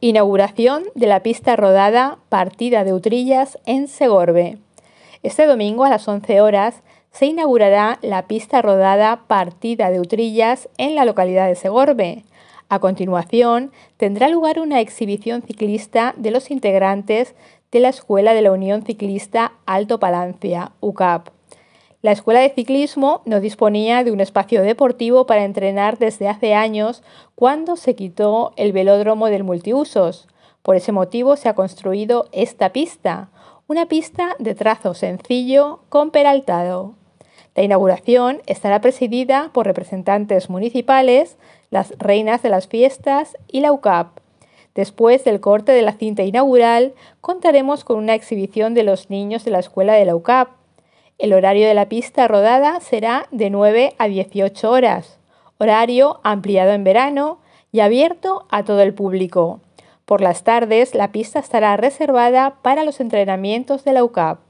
Inauguración de la pista rodada Partida de Utrillas en Segorbe. Este domingo a las 11 horas se inaugurará la pista rodada Partida de Utrillas en la localidad de Segorbe. A continuación, tendrá lugar una exhibición ciclista de los integrantes de la Escuela de la Unión Ciclista Alto Palancia, UCAP, la escuela de ciclismo no disponía de un espacio deportivo para entrenar desde hace años cuando se quitó el velódromo del multiusos. Por ese motivo se ha construido esta pista, una pista de trazo sencillo con peraltado. La inauguración estará presidida por representantes municipales, las reinas de las fiestas y la UCAP. Después del corte de la cinta inaugural, contaremos con una exhibición de los niños de la escuela de la UCAP el horario de la pista rodada será de 9 a 18 horas, horario ampliado en verano y abierto a todo el público. Por las tardes, la pista estará reservada para los entrenamientos de la UCAP.